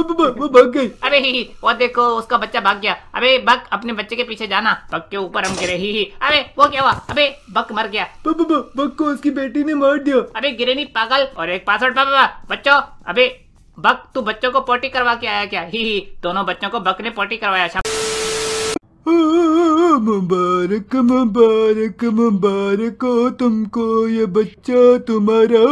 वो भाग गई अरे ही, वो देखो उसका बच्चा भाग गया अबे बक अपने बच्चे के पीछे जाना बक के ऊपर हम गिरे ही, ही अरे वो क्या हुआ अबे बक मर गया बक को उसकी बेटी ने मार दिया अबे गिरे नहीं पागल और एक पासवर्ड पापा बच्चों अबे बक तू बच्चों को पोटी करवा के आया क्या ही, ही दोनों बच्चों को बक ने पोटी करवाया मुबारक मुबारक मुबारक हो तुमको ये बच्चा तुम्हारा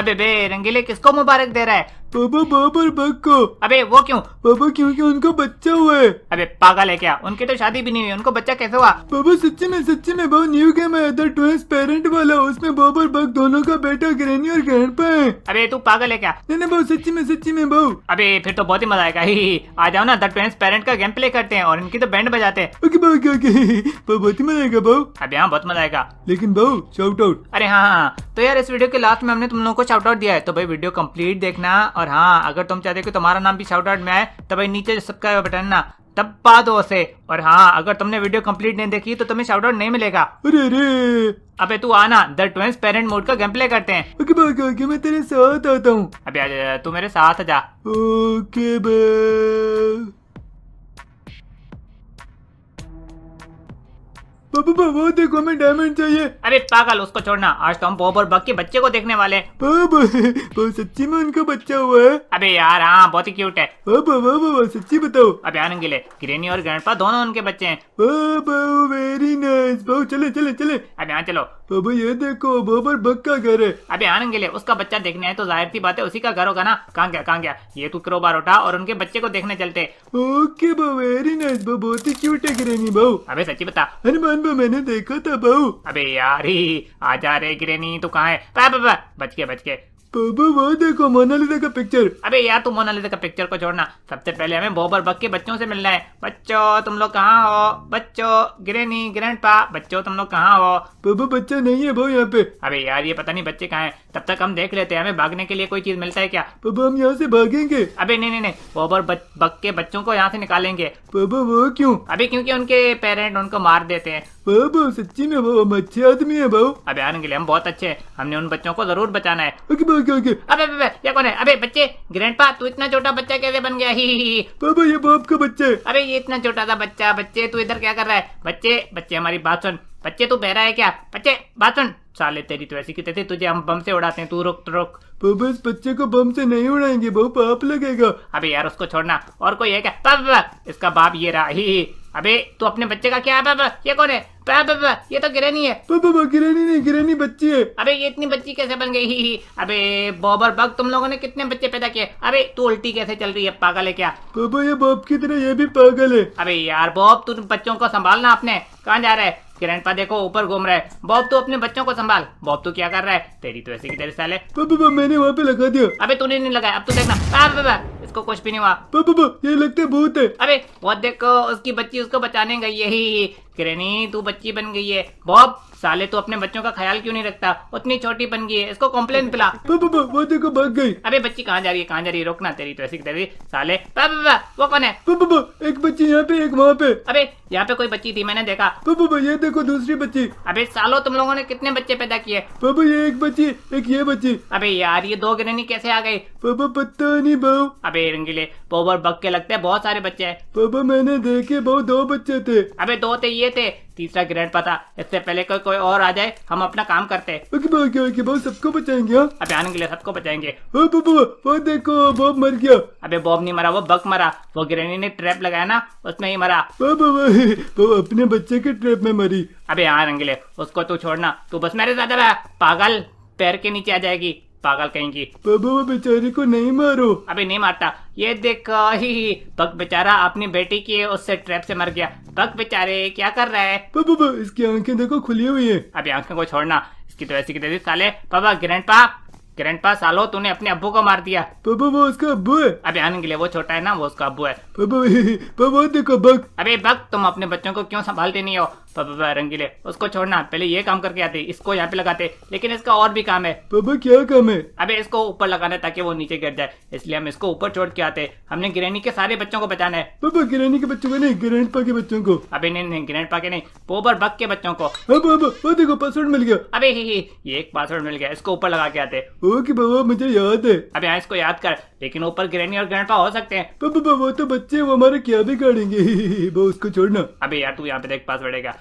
अबे बे रंगीले किसको मुबारक दे रहा है बाबा बाबर बग को अबे वो क्यों बाबा क्योंकि उनको बच्चा हुआ है अबे पागल है क्या उनकी तो शादी भी नहीं हुई उनको बच्चा कैसे हुआ बाबा सच्ची में सच्ची में बहुत न्यू गेम है अदर था पेरेंट वाला उसमें बाबर बग दोनों का बेटा ग्रैनी और ग्रैंडपा है अबे तू पागल है क्या नहीं बहुत सच्ची में सच्ची में बहु अबे फिर तो बहुत ही मजा आएगा ही आ जाओ ना अदर द पेरेंट का गेम प्ले करते हैं और इनकी तो बैंड बजाते हैं बहुत ही मजा आएगा बहु अभी हाँ बहुत मजा आएगा लेकिन बहु शाउट आउट अरे हाँ, हाँ, हाँ तो यार इस वीडियो के लास्ट में हमने तुम लोग को शाउट आउट दिया है तो भाई वीडियो कंप्लीट देखना और हाँ अगर तुम चाहते हो तुम्हारा नाम भी शाउट आउट में आए तो भाई नीचे सब्सक्राइब बटन ना तब पा दो से और हाँ अगर तुमने वीडियो कंप्लीट नहीं देखी तो तुम्हें शाउट आउट नहीं मिलेगा अरे अरे अबे तू आना द ट्वेंस पेरेंट मोड का गेम प्ले करते हैं ओके ओके ओके मैं तेरे साथ आता हूँ अबे आजा तू मेरे साथ जा ओके बाय पापा पापा देखो हमें डायमंड चाहिए अरे पागल उसको छोड़ना आज तो हम बॉब और बग के बच्चे को देखने वाले पापा सच्ची में उनका बच्चा हुआ है अबे यार हाँ बहुत ही क्यूट है पापा पापा सच्ची बताओ अबे आनंद गिले ग्रेनी और ग्रैंडपा दोनों उनके बच्चे हैं पापा वेरी नाइस बहुत चले चले चले अबे यहाँ चलो पापा ये देखो बॉब और बग का घर है अबे आनंद गिले उसका बच्चा देखने आए तो जाहिर सी बात है उसी का घर होगा ना कहाँ गया कहाँ गया ये तू करो बार उठा और उनके बच्चे को देखने चलते ओके बहु वेरी नाइस बहुत ही क्यूट है ग्रेनी बहु अभी सच्ची बता हनुमान में मैंने देखा था बहू अबे यार ही आ रहे गिरे नहीं तू कहाँ है बा, बा, बा, बच के बच के बाबा वो देखो मोनालिसा का पिक्चर अबे यार तुम मोनालिसा का पिक्चर को छोड़ना सबसे पहले हमें बोबर बक के बच्चों से मिलना है बच्चो तुम लोग कहाँ हो ग्रेनी ग्रैंड पा बच्चो तुम लोग कहाँ हो बाबा बच्चा नहीं है भाई यहाँ पे अबे यार ये पता नहीं बच्चे कहाँ हैं तब तक हम देख लेते हैं हमें भागने के लिए कोई चीज मिलता है क्या बाबा हम यहाँ से भागेंगे अबे नहीं नहीं नहीं बोबर बक के बच्चों को यहाँ से निकालेंगे बाबा वो क्यों अभी क्योंकि उनके पेरेंट उनको मार देते हैं बाबू सच्ची में वो अच्छे आदमी है बाबू अबे आनंद हम बहुत अच्छे हैं हमने उन बच्चों को जरूर बचाना है ओके ओके ओके अबे अबे ये कौन है अबे बच्चे ग्रैंडपा तू इतना छोटा बच्चा कैसे बन गया ही बाबू ये बाप का बच्चा है अबे ये इतना छोटा सा बच्चा बच्चे तू इधर क्या कर रहा है बच्चे बच्चे हमारी बात सुन बच्चे तू बहरा है क्या बच्चे बात सुन साले तेरी तो ऐसी की तैसी तुझे हम बम से उड़ाते हैं तू रोक रुक बाबा इस बच्चे को बम से नहीं उड़ाएंगे बहुत पाप लगेगा अबे यार उसको छोड़ना और कोई है क्या इसका बाप ये रहा ही अबे तू अपने बच्चे का क्या है ये कौन है ये तो गिरेनी है बाबा गिरेनी नहीं गिरेनी बच्ची है अबे ये इतनी बच्ची कैसे बन गई ही ही। अबे बॉबर बग तुम लोगों ने कितने बच्चे पैदा किए अबे तू उल्टी कैसे चल रही है पागल है क्या बाबा ये बॉब की तरह ये भी पागल है अबे यार बॉब तू बच्चों को संभालना अपने कहाँ जा रहा है किरण पा देखो ऊपर घूम रहा है बॉब तू अपने बच्चों को संभाल बॉब तू क्या कर रहा है तेरी तो ऐसी की तेरी साल है मैंने वहाँ पे लगा दिया अबे तूने नहीं लगाया अब तू देखना इसको कुछ भी नहीं हुआ पापा पा, ये लगता भूत है अरे बहुत देखो उसकी बच्ची उसको बचाने गई है ही किरणी तू बच्ची बन गई है बॉब साले तू अपने बच्चों का ख्याल क्यों नहीं रखता उतनी छोटी बन गई है इसको कॉम्प्लेन पिला वो देखो भाग गई अरे बच्ची कहाँ जा रही है कहाँ जा रही है रोकना तेरी तो ऐसी तेरी साले पा, पा, पा, वो कौन है एक बच्ची यहाँ पे एक वहाँ पे अरे यहाँ पे कोई बच्ची थी मैंने देखा ये देखो दूसरी बच्ची अबे सालो तुम लोगों ने कितने बच्चे पैदा किए ये एक बच्ची एक ये बच्ची अबे यार ये दो गिरनी कैसे आ गई पता नहीं बहु भाव अबे रंगीले पोबर बग के लगते हैं बहुत सारे बच्चे हैं पापा मैंने देखे बहुत दो बच्चे थे अबे दो थे ये थे तीसरा ग्रैंड पता इससे पहले कोई कोई और आ जाए हम अपना काम करते हैं सबको बचाएंगे हाँ? अबे आने के लिए सबको बचाएंगे वो देखो बॉब मर गया अबे बॉब नहीं मरा वो बक मरा वो ग्रैनी ने ट्रैप लगाया ना उसमें ही मरा बाबा वो अपने बच्चे के ट्रैप में मरी अबे यहाँ रंगले उसको तू छोड़ना तू बस मेरे साथ पागल पैर के नीचे आ जाएगी पागल कहेंगी की बाबा बेचारे को नहीं मारो अभी नहीं मारता ये देखो ही, ही बक बेचारा अपनी बेटी की उससे ट्रैप से मर गया बक बेचारे क्या कर रहा है बाबा इसकी आंखें देखो खुली हुई है अभी आंखें को छोड़ना इसकी तो ऐसी की साले बाबा ग्रैंड पा ग्रैंड पा सालो तूने अपने अब्बू को मार दिया पापा वो उसका अब्बू है अभी आने के लिए वो छोटा है ना वो उसका अब्बू है पापा पापा देखो बग अभी बग तुम अपने बच्चों को क्यों संभालते नहीं हो पापा रंगीले उसको छोड़ना पहले ये काम करके आते इसको यहाँ पे लगाते लेकिन इसका और भी काम है पापा क्या काम है अबे इसको ऊपर लगाना ताकि वो नीचे गिर जाए इसलिए हम इसको ऊपर छोड़ के आते हमने ग्रेनी के सारे बच्चों को बचाना है पापा ग्रेनी के बच्चों को नहीं ग्रेनेड पा के बच्चों को अबे नहीं नहीं ग्रेनेड पा के नहीं पोबर बक के बच्चों को अब अब वो देखो पासवर्ड मिल गया अबे ही ही ये एक पासवर्ड मिल गया इसको ऊपर लगा के आते ओके बाबा मुझे याद है अबे यहाँ इसको याद कर लेकिन ऊपर ग्रेनी और ग्रैंडपा हो सकते हैं वो तो बच्चे वो हमारे क्या बिगाड़ेंगे उसको छोड़ना अभी यार तू यहाँ पे देख पासवर्ड है क्या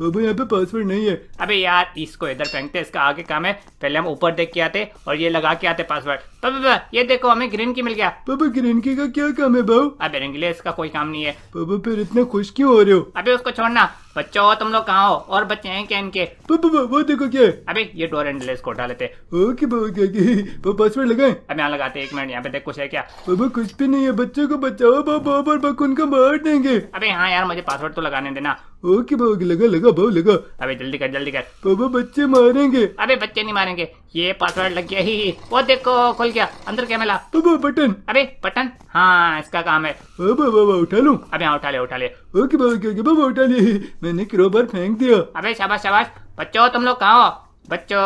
पापा यहाँ पे पासवर्ड नहीं है अबे यार इसको इधर फेंकते इसका आगे काम है पहले हम ऊपर देख के आते और ये लगा के आते पासवर्ड तो बाबा ये देखो हमें ग्रीन की मिल गया बाबा ग्रीन की का क्या काम है बाबू अबे रंगीले इसका कोई काम नहीं है बाबा फिर इतने खुश क्यों हो रहे हो अभी उसको छोड़ना बच्चा हो तुम लोग कहाँ हो और बच्चे हैं क्या इनके बाबा वो देखो क्या अभी ये डोर एंडलेस को उठा लेते ओके पासवर्ड लगाए अब यहाँ लगाते एक मिनट यहाँ पे देख कुछ है क्या बाबा कुछ भी नहीं है बच्चे को बचाओ बाबा और मार देंगे अभी हाँ यार मुझे पासवर्ड तो लगाने देना ओके बाबा लगा लगा लगा भाव लगा अबे जल्दी कर जल्दी कर बाबा बच्चे मारेंगे अबे बच्चे नहीं मारेंगे ये पासवर्ड लग गया ही वो देखो खोल गया अंदर क्या मिला बाबा बटन अबे बटन हाँ इसका काम है बाबा बाबा उठा लूँ अबे हाँ उठा ले उठा ले ओके बाबा ओके बाबा उठा ले मैंने क्रोबर फेंक दिया अबे शाबाश शाबाश बच्चों तुम लोग कहाँ हो बच्चों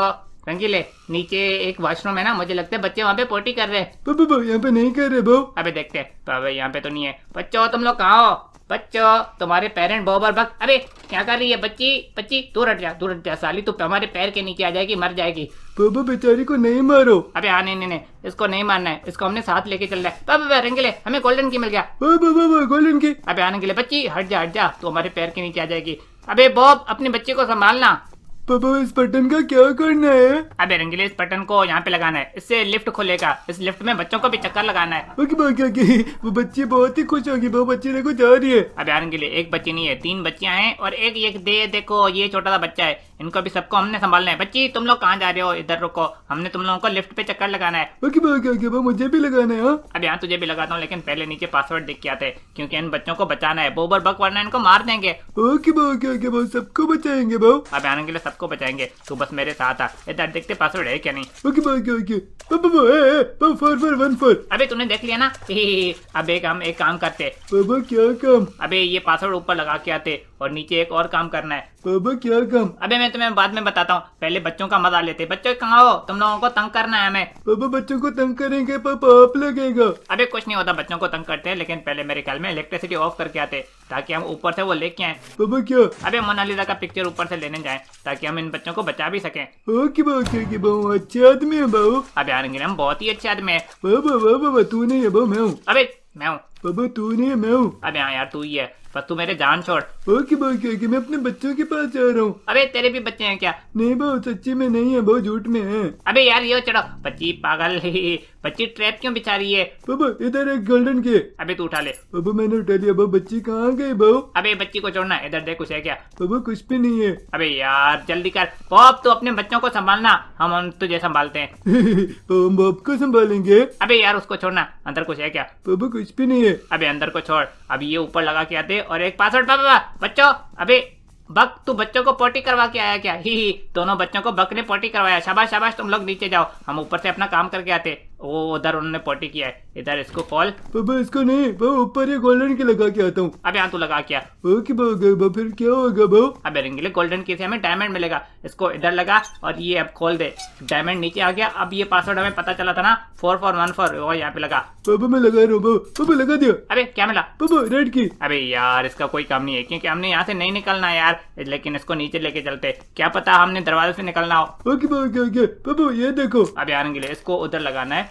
रंगीले नीचे एक वॉशरूम है ना मुझे लगता है बच्चे वहाँ पे पोटी कर रहे हैं यहाँ पे नहीं कर रहे बो अबे देखते हैं अबे यहाँ पे तो नहीं है बच्चों तुम लोग कहाँ हो बच्चो तुम्हारे पेरेंट बोबर भक्त अरे क्या कर रही है बच्ची बच्ची दूर हट जा दूर हट जा साली तू हमारे पैर के नीचे आ जाएगी मर जाएगी बाबा बेचारी को नहीं मारो अबे हाँ नहीं नहीं इसको नहीं मारना है इसको हमने साथ लेके चलना है बाबा रंगीले हमें गोल्डन की मिल गया गोल्डन की अबे आने के लिए बच्ची हट जा हट जा तू हमारे पैर के नीचे आ जाएगी अबे बॉब अपने बच्चे को संभालना पापा इस बटन का क्या करना है अबे रंगीले इस बटन को यहाँ पे लगाना है इससे लिफ्ट खोलेगा इस लिफ्ट में बच्चों को भी चक्कर लगाना है ओके ओके ओके वो बच्ची बहुत ही खुश होगी वो बच्ची देखो जा रही है अबे रंगीले एक बच्ची नहीं है तीन बच्चियां हैं और एक एक दे देखो ये छोटा सा बच्चा है इनको भी सबको हमने संभालना है बच्ची तुम लोग कहाँ जा रहे हो इधर रुको हमने तुम लोगों को लिफ्ट पे चक्कर लगाना है ओके ओके ओके मुझे भी लगाना है हाँ? अब यहाँ तुझे भी लगाता हूँ लेकिन पहले नीचे पासवर्ड देख के आते क्योंकि इन बच्चों को बचाना है बोबर बक वरना इनको मार देंगे ओके ओके ओके सबको बचाएंगे अब के लिए सबको बचाएंगे तो बस मेरे साथ आ इधर देखते पासवर्ड है क्या नहीं अबे तूने देख लिया ना अब हम एक काम करते क्या काम अबे ये पासवर्ड ऊपर लगा के आते और नीचे एक और काम करना है बाबा क्या काम अबे मैं तुम्हें बाद में बताता हूँ पहले बच्चों का मजा लेते बच्चों कहाँ हो तुम लोगों को तंग करना है हमें बाबा बच्चों को तंग करेंगे पापा आप लगेगा अबे कुछ नहीं होता बच्चों को तंग करते हैं लेकिन पहले मेरे ख्याल में इलेक्ट्रिसिटी ऑफ करके आते ताकि हम ऊपर से वो लेके आए बाबा क्या अबे मोनालिसा का पिक्चर ऊपर से लेने जाए ताकि हम इन बच्चों को बचा भी सके ओके ओके अच्छे आदमी है बाबू अबे आनंद हम बहुत ही अच्छे आदमी है बाबा बाबा तू नहीं है बाबू मैं हूँ अबे मैं हूँ बाबा तू नहीं है मैं हूँ अबे यहाँ यार तू ही है पर तू मेरे जान छोड़ और की बात क्या कि मैं अपने बच्चों के पास जा रहा हूँ अबे तेरे भी बच्चे हैं क्या नहीं बहु सच्ची में नहीं है बहुत झूठ में है अबे यार ये चढ़ो बच्ची पागल बच्ची ट्रैप क्यों बिछा रही है बाबा इधर एक गोल्डन के अबे तू उठा ले बाबू मैंने उठा लिया बाबा बच्ची कहाँ गई बहु अबे बच्ची को छोड़ना इधर देख कुछ है क्या बाबा कुछ भी नहीं है अबे यार जल्दी कर बॉब तू अपने बच्चों को संभालना हम हम तुझे संभालते हैं बॉब को संभालेंगे अबे यार उसको छोड़ना अंदर कुछ है क्या बाबा कुछ भी नहीं है अबे अंदर को छोड़ अभी ये ऊपर लगा के आते और एक पासवर्ड पापा बच्चों अबे बक तू बच्चों को पोटी करवा के आया क्या ही ही दोनों बच्चों को बक ने पोटी करवाया शाबाश शाबाश तुम लोग नीचे जाओ हम ऊपर से अपना काम करके आते वो उधर उन्होंने पोटी किया है इधर इसको कॉल बाबा इसको नहीं बाबा ऊपर ये गोल्डन की लगा के आता हूँ अब यहाँ तो लगा क्या ओके बाबा फिर क्या होगा बाबू अब रंगीले गोल्डन की से हमें डायमंड मिलेगा इसको इधर लगा और ये अब खोल दे डायमंड नीचे आ गया अब ये पासवर्ड हमें पता चला था ना फोर फोर वन फोर वो यहाँ पे लगा बाबा मैं लगा रहा हूँ बाबा लगा दिया अबे क्या मिला बाबा रेड की अबे यार इसका कोई काम नहीं है क्योंकि हमने यहाँ से नहीं निकलना यार लेकिन इसको नीचे लेके चलते क्या पता हमने दरवाजे से निकलना हो ओके बाबा ये देखो अब यार इसको उधर लगाना है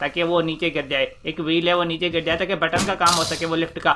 ताकि वो नीचे गिर जाए एक व्हील है वो नीचे गिर जाए ताकि बटन का काम हो सके वो लिफ्ट का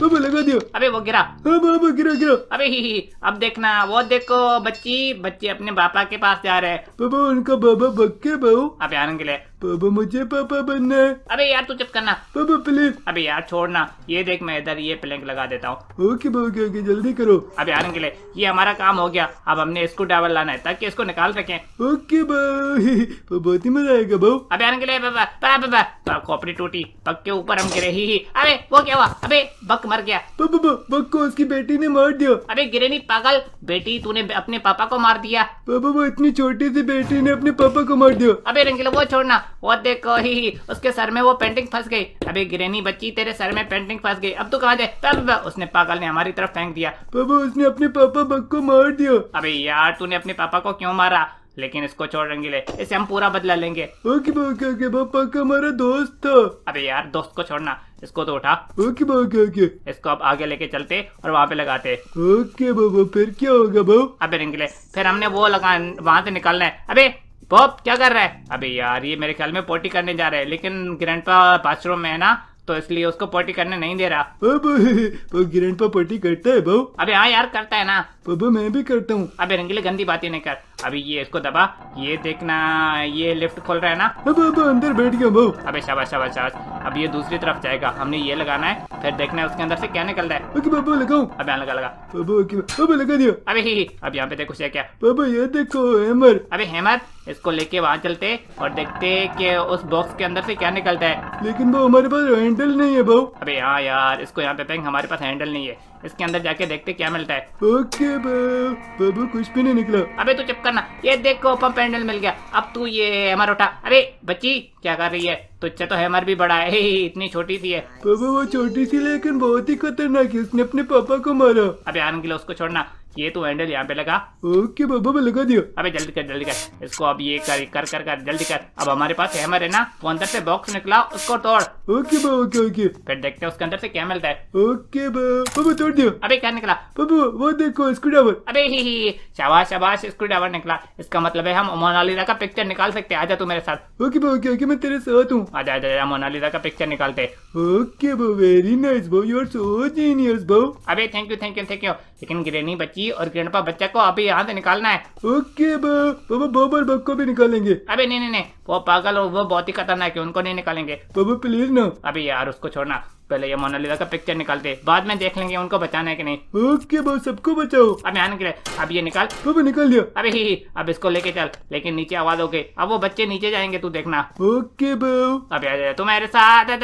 अबे वो गिरा हाँ, हाँ, हाँ, गिरा गिरा अबे ही, ही अब देखना वो देखो बच्ची बच्चे अपने पापा के पास जा रहे पापा उनका बाबा बक्के बहू अबे आनंद के लिए पापा मुझे पापा बनना है अबे यार तू चुप करना पापा प्लीज अबे यार छोड़ना ये देख मैं इधर ये प्लैंक लगा देता हूँ ओके ओके ओके जल्दी करो अबे आने के लिए ये हमारा काम हो गया अब हमने इसको ड्राइवर लाना है ताकि इसको निकाल सके ओके बहुत ही मजा आएगा बहू अबे आने के लिए बाबा खोपड़ी टूटी बक के ऊपर हम गिरे ही, ही अबे वो क्या हुआ अबे बक मर गया बक को उसकी बेटी ने मार दिया अबे गिरे नहीं पागल बेटी तूने अपने पापा को मार दिया बाबा वो इतनी छोटी सी बेटी ने अपने पापा को मार दिया अबे रंगीला वो छोड़ना वो देखो ही ही उसके सर में वो पेंटिंग फंस गई अबे गिरे नहीं बच्ची तेरे सर में पेंटिंग फंस गई अब तू कहाँ जाए उसने पागल ने हमारी तरफ फेंक दिया बाबा उसने अपने पापा बक को मार दिया अबे यार तूने अपने पापा को क्यों मारा लेकिन इसको छोड़ रंगीले इसे हम पूरा बदला लेंगे ओके ओके ओके पापा का हमारा दोस्त था अबे यार दोस्त को छोड़ना इसको तो उठा ओके ओके ओके इसको अब आगे लेके चलते और वहाँ पे लगाते ओके बाबू फिर क्या होगा बाबू अबे रंगीले फिर हमने वो लगा वहाँ से निकालना है अबे पॉप क्या कर रहा है अबे यार ये मेरे ख्याल में पोटी करने जा रहे हैं लेकिन ग्रैंड बाथरूम में है ना तो इसलिए उसको पोटी करने नहीं दे रहा ग्रैंड पोटी करता है बहू अबे हाँ यार करता है ना बाबू मैं भी करता हूँ अबे रंगीले गंदी बातें नहीं कर अभी ये इसको दबा ये देखना ये लिफ्ट खोल रहा है ना अब अब अंदर बैठ गया वो अबे शाबाश शाबाश शाबाश अब ये दूसरी तरफ जाएगा हमने ये लगाना है फिर देखना है उसके अंदर से क्या निकल रहा है ओके बाबू लगाओ अब यहाँ लगा लगा बाबू अब लगा दियो अबे ही, ही अब यहां पे देखो क्या बाबू ये देखो हैमर अबे हैमर इसको लेके वहाँ चलते और देखते कि उस बॉक्स के अंदर से क्या निकलता है लेकिन वो हमारे पास हैंडल नहीं है बहू अबे हाँ यार इसको यहाँ पे फेंक हमारे पास हैंडल नहीं है इसके अंदर जाके देखते क्या मिलता है ओके बाबू कुछ भी नहीं निकला अबे तू चुप करना ये देखो पंप हैंडल मिल गया अब तू ये हमारा उठा अरे बच्ची क्या कर रही है तुझसे तो हैमर भी बड़ा है इतनी छोटी सी है बाबू वो छोटी सी लेकिन बहुत ही खतरनाक है उसने अपने पापा को मारा अबे आनंद उसको छोड़ना ये तो हैंडल यहाँ पे लगा ओके बाबा मैं लगा दिया अबे जल्दी कर जल्दी कर इसको अब ये कर कर कर कर जल्दी कर अब हमारे पास हैमर है ना वो अंदर से बॉक्स निकला उसको तोड़ ओके बाबा ओके ओके फिर देखते हैं उसके अंदर से क्या मिलता है ओके बाबा तोड़ दियो अबे क्या निकला बाबू वो देखो स्क्रू ड्राइवर अबे ही ही शाबाश शाबाश स्क्रू ड्राइवर निकला इसका मतलब है हम मोनालिजा का पिक्चर निकाल सकते हैं आजा तू मेरे साथ ओके बाबा ओके ओके मैं तेरे साथ हूँ आजा जा मोनालिजा का पिक्चर निकालते ओके बाबा वेरी नाइस बो यू आर सो जीनियस बो अबे thank you thank you thank you लेकिन ग्रेनी बच्ची की और ग्रैंडपा बच्चा को अभी यहाँ से निकालना है ओके बाबा बॉब और बब को भी निकालेंगे अबे नहीं नहीं नहीं वो पागल और वो बहुत ही खतरनाक है उनको नहीं निकालेंगे पापा तो प्लीज ना अभी यार उसको छोड़ना पहले ये मोनालिजा का पिक्चर निकालते बाद में देख लेंगे उनको बचाना है कि नहीं ओके बस सबको बचाओ अब यहाँ निकले अब ये निकाल बाबा निकाल दिया अबे ही अब इसको लेके चल लेकिन नीचे आवाज हो गई अब वो बच्चे नीचे जाएंगे तू देखना ओके बाबू अब आ जा तू मेरे साथ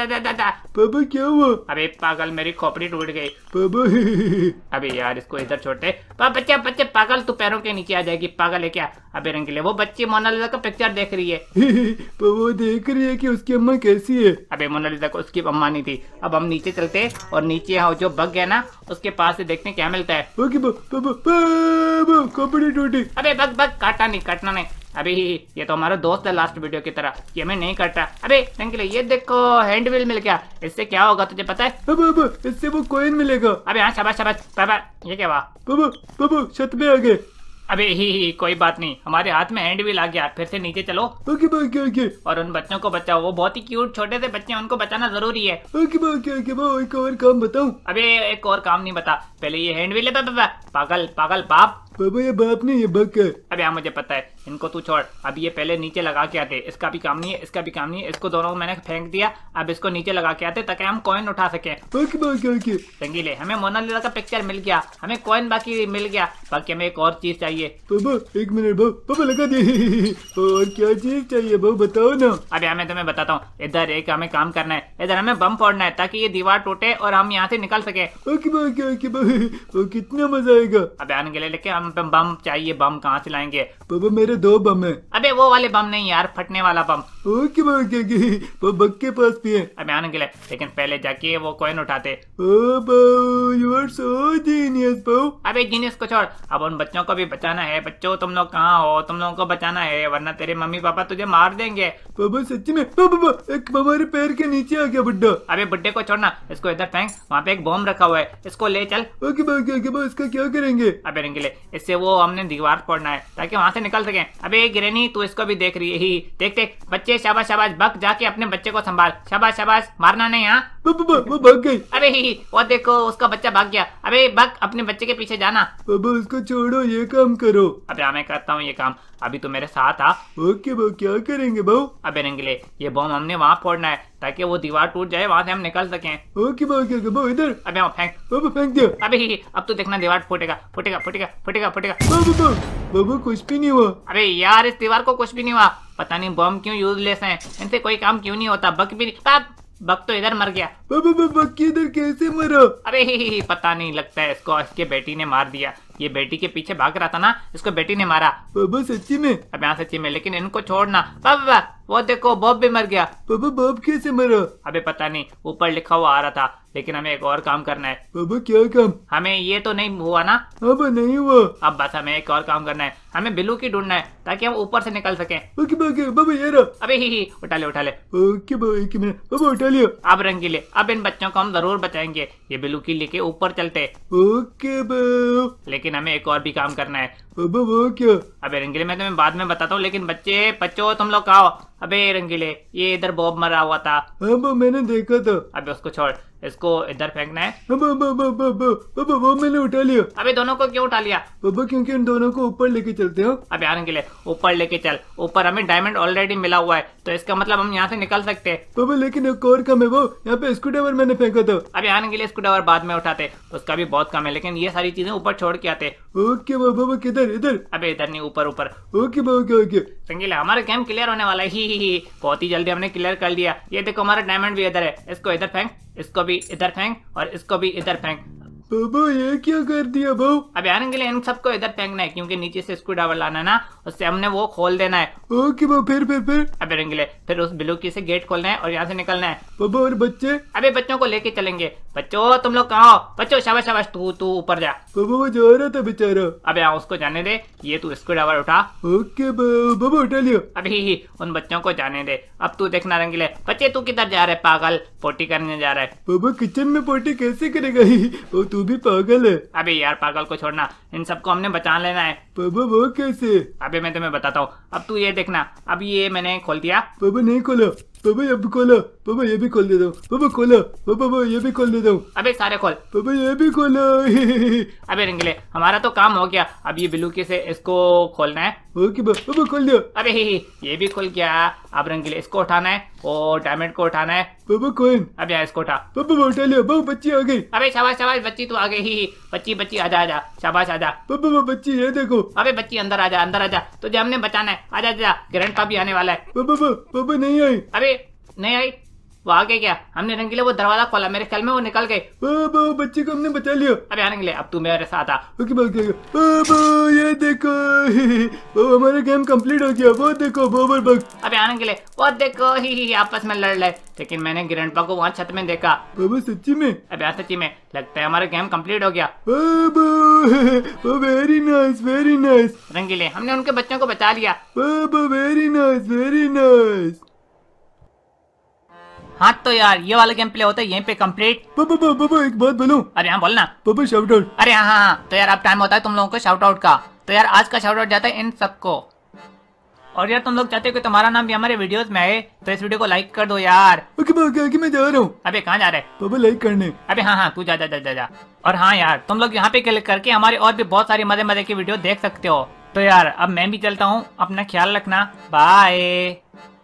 बाबा क्या हुआ अबे पागल मेरी खोपड़ी टूट गई बाबा अबे यार इसको इधर छोड़ते बच्चे बच्चे पागल तू पैरों के नीचे आ जाएगी पागल है क्या अबे रंगीले वो बच्चे मोनालिजा का पिक्चर देख रही है वो देख रही है की उसकी अम्मा कैसी है अभी मोनालिजा को उसकी अम्मा नहीं थी अब हम नीचे चलते हैं और नीचे यहाँ जो बग है ना उसके पास से देखते हैं क्या मिलता है अबे बग बग काटा नहीं काटना नहीं अभी ये तो हमारा दोस्त है लास्ट वीडियो की तरह ये मैं नहीं करता अबे टंकिले ये देखो हैंड व्हील मिल गया इससे क्या होगा तुझे पता है अब अब इससे वो कोइन मिलेगा अबे हाँ शबाश शबा बाबा ये क्या हुआ छत में आ गए अबे ही ही कोई बात नहीं हमारे हाथ में हैंड व्हील आ गया फिर से नीचे चलो ओके ओके ओके और उन बच्चों को बचाओ वो बहुत ही क्यूट छोटे से बच्चे हैं उनको बचाना जरूरी है ओके ओके ओके एक और काम बताऊं अबे एक और काम नहीं बता पहले ये हैंड व्हील है पागल पागल बाप बाबा ये बाप नहीं ये बक है अबे हाँ मुझे पता है इनको तू छोड़ अब ये पहले नीचे लगा के आते इसका भी काम नहीं है इसका भी काम नहीं है इसको दोनों मैंने फेंक दिया अब इसको नीचे लगा के आते ताकि हम कॉइन उठा सके रंगीले हमें मोनालिसा का पिक्चर मिल गया हमें कॉइन बाकी मिल गया बाकी हमें एक और चीज चाहिए एक मिनट लगा दे और क्या चीज चाहिए बताओ ना अभी हमें तुम्हें बताता हूँ इधर एक हमें काम करना है इधर हमें बम फोड़ना है ताकि ये दीवार टूटे और हम यहाँ से निकल सके ओके ओके ओके कितना मजा आएगा अब आने के लिए लेके हम बम चाहिए बम कहाँ से लाएंगे मेरे दो बम है अबे वो वाले बम नहीं यार फटने वाला बम ओके ओके वो बग के पास भी है अबे आने के लिए लेकिन पहले जाके वो कॉइन उठाते oh you are so genius बाऊ अबे जीनियस को छोड़ अब उन बच्चों को भी बचाना है बच्चों तुम लोग कहाँ हो तुम लोगों को बचाना है वरना तेरे मम्मी पापा तुझे मार देंगे बाबा सच में बाबा एक हमारे पैर के नीचे आ गया बुड्ढा अबे बुड्ढे को छोड़ना इसको इधर फेंक वहाँ पे एक बॉम्ब रखा हुआ है इसको ले चल ओके इसका क्या करेंगे अबे रंगीले इससे वो हमने दीवार फोड़ना है ताकि वहाँ से निकल सके अबे गिरे तू इसको भी देख रही ही देख देख बच्चे शाबाश शाबाश बक जाके अपने बच्चे को संभाल शाबाश शाबाश मारना नहीं हाँ वो भाग गई अरे ही वो देखो उसका बच्चा भाग गया अबे बक अपने बच्चे के पीछे जाना बाबा उसको छोड़ो ये काम करो अबे हाँ, मैं करता हूँ ये काम अभी तो मेरे साथ आ ओके बहु क्या करेंगे बहु अबे रंगले ये बम हमने वहाँ फोड़ना है ताकि वो दीवार टूट जाए वहाँ से हम निकल सके ओके बहु क्या बहु इधर अबे हाँ फेंक अब फेंक दियो अबे ही, अब तो देखना दीवार फूटेगा फूटेगा फूटेगा फूटेगा फूटेगा बाबू बाबू कुछ भी नहीं हुआ अरे यार इस दीवार को कुछ भी नहीं हुआ पता नहीं बम क्यों यूजलेस है इनसे कोई काम क्यों नहीं होता बक भी नहीं बक तो इधर मर गया बक इधर कैसे मरा अरे ही ही ही, पता नहीं लगता है इसको इसके बेटी ने मार दिया ये बेटी के पीछे भाग रहा था ना इसको बेटी ने मारा बाबा सच्ची में अब यहाँ सच्ची में लेकिन इनको छोड़ना बाबा वो देखो बॉब भी मर गया बाबा बॉब कैसे मरा अबे पता नहीं ऊपर लिखा हुआ आ रहा था लेकिन हमें एक और काम करना है बाबा क्या काम हमें ये तो नहीं हुआ ना अब नहीं हुआ अब बस हमें एक और काम करना है हमें बिल्लू की ढूंढना है ताकि हम ऊपर से निकल सके उठा ले उठा ले उठा लियो अब रंगीले अब इन बच्चों को हम जरूर बचाएंगे ये बिल्लू की लेके ऊपर चलते ओके लेकिन हमें एक और भी काम करना है बाबा वो क्या अबे रंगीले मैं तुम्हें बाद में बताता हूँ लेकिन बच्चे बच्चो तुम लोग कहा अबे रंगीले ये इधर बॉब मरा हुआ था अब हाँ, मैंने देखा था अबे उसको छोड़ इसको इधर फेंकना है बाबा बाबा बाबा बाबा वो मैंने उठा लिया अबे दोनों को क्यों उठा लिया बाबा क्योंकि इन दोनों को ऊपर लेके चलते हो अबे आने के लिए ऊपर लेके चल ऊपर हमें डायमंड ऑलरेडी मिला हुआ है तो इसका मतलब हम यहाँ से निकल सकते हैं बाबा लेकिन एक और कम है वो यहाँ पे स्कूटावर मैंने फेंका था अबे आने के लिए स्कूटावर बाद में उठाते उसका भी बहुत कम है लेकिन ये सारी चीजें ऊपर छोड़ के आते ओके बाबा किधर इधर इधर अबे इधर नहीं ऊपर ऊपर ओके ओके ओके संगील हमारा गेम क्लियर होने वाला है ही, ही, ही बहुत ही जल्दी हमने क्लियर कर लिया ये देखो हमारा डायमंड भी इधर है इसको इधर फेंक इसको भी इधर फेंक और इसको भी इधर फेंक बाबा ये क्या कर दिया बाबू अब यार इन सबको इधर फेंकना है क्योंकि नीचे से स्क्रू ड्राइवर लाना ना उससे हमने वो खोल देना है ओके बाबा फिर फिर फिर अबे रंगीले फिर उस बिलू की से गेट खोलना है और यहाँ से निकलना है बाबा और बच्चे अबे बच्चों को लेके चलेंगे बच्चों तुम लोग कहा बच्चों शाबाश शाबाश तू तू ऊपर जा बाबा वो जा रहा था बेचारा अबे यहाँ उसको जाने दे ये तू स्कूल डावर उठा ओके बाबा उठा लियो अभी ही उन बच्चों को जाने दे अब तू देखना रंगीले बच्चे तू किधर जा रहे पागल पोटी करने जा रहा है बाबा किचन में पोटी कैसे करेगा तू भी पागल है अभी यार पागल को छोड़ना इन सबको हमने बचा लेना है पापा वो कैसे अबे मैं तुम्हें बताता हूँ अब तू ये देखना अब ये मैंने खोल दिया पापा नहीं खोलो पापा ये खोलो पापा ये भी खोल देता हूँ पापा खोलो पापा वो ये भी खोल देता हूँ अबे सारे खोल पापा ये भी खोलो अबे रंगले हमारा तो काम हो गया अब ये बिलू के से इसको खोलना है ओके खोल दो अबे ही, ही ये भी खुल गया अब रंगीले इसको उठाना है और डायमंड को उठाना है बाबा कौन अब यहाँ इसको उठा बाबा उठा लियो बाबा बच्ची आ गई अबे शाबाश शाबाश बच्ची तो आ गई ही बच्ची बच्ची आजा आजा शाबाश आजा बाबा वो बच्ची ये देखो अबे बच्ची अंदर आजा अंदर आजा तुझे हमने बचाना है आजा आजा ग्रैंड भी आने वाला है बाबा बाबा नहीं आई अरे नहीं आई वो आगे क्या हमने रंगीले वो दरवाजा खोला मेरे ख्याल में वो निकल गए बच्चे को हमने बचा लिया अरे रंगीले अब तू मेरे साथ आ ये देखो वो हमारा गेम कम्प्लीट हो गया वो देखो बोबर बग अबे रंगीले वो देखो ही, ही, ही आपस में लड़ रहे लेकिन मैंने गिरंडपा को वहाँ छत में देखा बाबा सच्ची में अबे सच्ची में लगता है हमारा गेम कंप्लीट हो गया वेरी नाइस वेरी नाइस रंगीले हमने उनके बच्चों को बचा लिया वेरी हाँ तो यार ये वाला गेम प्ले होता है यहीं पे कंप्लीट पापा पापा एक बात बोलो अरे हाँ बोलना पापा शाउट आउट अरे हाँ, हाँ हाँ तो यार अब टाइम होता है तुम लोगों को शाउट आउट का तो यार आज का शाउट आउट जाता है इन सबको और यार तुम लोग चाहते हो कि तुम्हारा नाम भी हमारे वीडियोस में आए तो इस वीडियो को लाइक कर दो यार ओके ओके ओके मैं जा रहा हूँ अबे कहाँ जा रहे पापा लाइक करने अबे हाँ हाँ तू जा जा जा जा, जा। और हाँ यार तुम लोग यहाँ पे क्लिक करके हमारे और भी बहुत सारी मजे मजे की वीडियो देख सकते हो तो यार अब मैं भी चलता हूँ अपना ख्याल रखना बाय